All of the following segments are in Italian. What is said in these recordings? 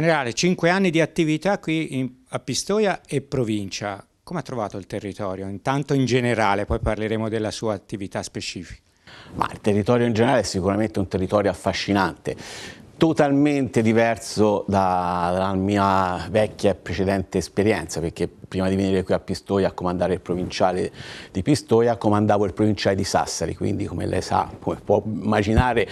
Generale, cinque anni di attività qui in, a Pistoia e provincia. Come ha trovato il territorio? Intanto in generale, poi parleremo della sua attività specifica. Ma il territorio in generale è sicuramente un territorio affascinante, totalmente diverso da, dalla mia vecchia e precedente esperienza, perché prima di venire qui a Pistoia a comandare il provinciale di Pistoia comandavo il provinciale di Sassari, quindi come lei sa, come può immaginare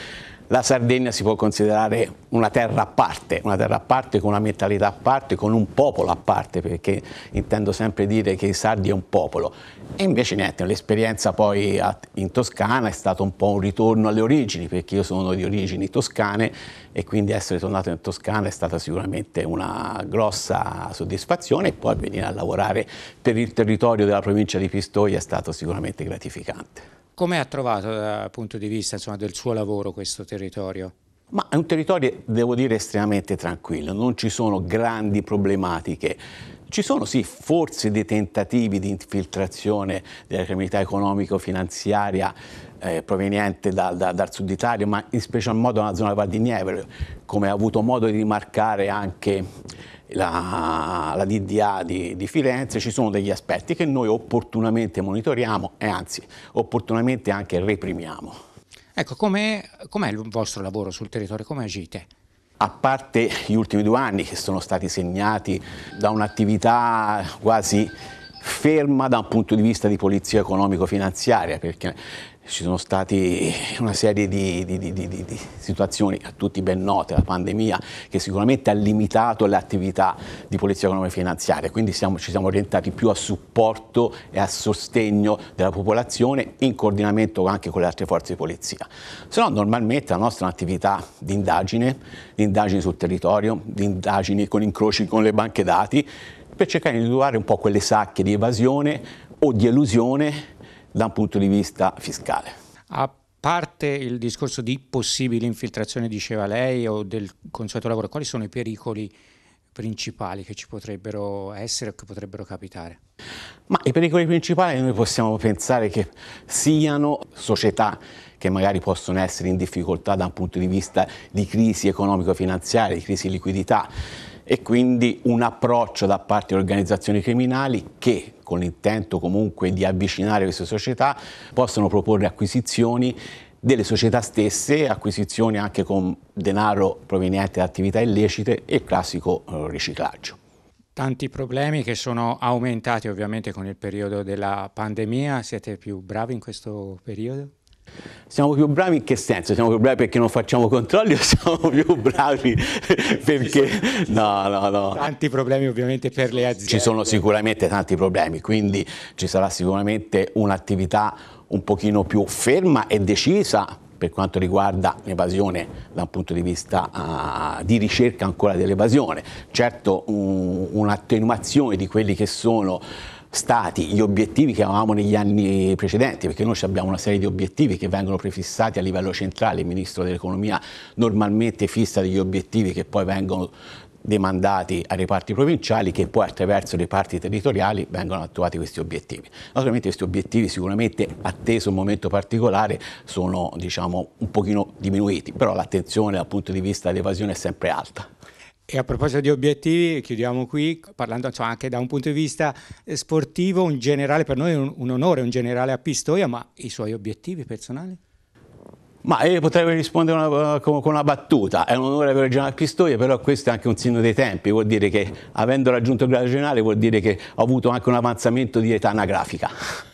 la Sardegna si può considerare una terra a parte, una terra a parte con una mentalità a parte, con un popolo a parte, perché intendo sempre dire che i sardi è un popolo. E invece niente, l'esperienza poi in Toscana è stato un po' un ritorno alle origini, perché io sono di origini toscane e quindi essere tornato in Toscana è stata sicuramente una grossa soddisfazione e poi venire a lavorare per il territorio della provincia di Pistoia è stato sicuramente gratificante. Come ha trovato eh, dal punto di vista insomma, del suo lavoro questo territorio? Ma è un territorio, devo dire, estremamente tranquillo, non ci sono grandi problematiche. Ci sono sì forse dei tentativi di infiltrazione della criminalità economico-finanziaria eh, proveniente da, da, dal sud Italia, ma in special modo dalla zona di Val di Nievere, come ha avuto modo di rimarcare anche la, la DDA di, di, Firenze, ci sono degli aspetti che noi opportunamente monitoriamo e anzi opportunamente anche reprimiamo. Ecco, com'è, com il vostro lavoro sul territorio? Come agite? a parte gli ultimi due anni che sono stati segnati da un'attività quasi ferma da un punto di vista di polizia economico-finanziaria, perché ci sono state una serie di, di, di, di, situazioni a tutti ben note, la pandemia, che sicuramente ha limitato le attività di polizia economica e finanziaria, quindi siamo, ci siamo orientati più a supporto e a sostegno della popolazione in coordinamento anche con le altre forze di polizia. Se no normalmente la nostra è un'attività di indagine, di indagini sul territorio, di indagini con incroci con le banche dati, per cercare di individuare un po' quelle sacche di evasione o di elusione da un punto di vista fiscale. A parte il discorso di possibile infiltrazione, diceva lei, o del consueto lavoro, quali sono i pericoli principali che ci potrebbero essere o che potrebbero capitare? Ma i pericoli principali noi possiamo pensare che siano società che magari possono essere in difficoltà da un punto di vista di crisi economico-finanziaria, di crisi di liquidità, e quindi un approccio da parte di organizzazioni criminali che con l'intento comunque di avvicinare queste società possono proporre acquisizioni delle società stesse, acquisizioni anche con denaro proveniente da attività illecite e classico eh, riciclaggio. Tanti problemi che sono aumentati ovviamente con il periodo della pandemia, siete più bravi in questo periodo? Siamo più bravi in che senso? Siamo più bravi perché non facciamo controlli o siamo più bravi perché... No, no, no. Tanti problemi ovviamente per le aziende. Ci sono sicuramente tanti problemi, quindi ci sarà sicuramente un'attività un pochino più ferma e decisa per quanto riguarda l'evasione da un punto di vista uh, di ricerca ancora dell'evasione. Certo un'attenuazione di quelli che sono stati gli obiettivi che avevamo negli anni precedenti, perché noi abbiamo una serie di obiettivi che vengono prefissati a livello centrale, il Ministro dell'Economia normalmente fissa degli obiettivi che poi vengono demandati ai reparti provinciali che poi attraverso i reparti territoriali vengono attuati questi obiettivi. Naturalmente questi obiettivi sicuramente atteso un momento particolare sono diciamo, un pochino diminuiti, però l'attenzione dal punto di vista dell'evasione è sempre alta. E a proposito di obiettivi, chiudiamo qui parlando cioè, anche da un punto di vista eh, sportivo, un generale per noi è un, un onore, un generale a Pistoia, ma i suoi obiettivi personali? Ma io potrei rispondere una, eh, con, una battuta, è un onore per il generale Pistoia, però questo è anche un segno dei tempi, vuol dire che avendo raggiunto il grado generale vuol dire che ho avuto anche un avanzamento di età anagrafica.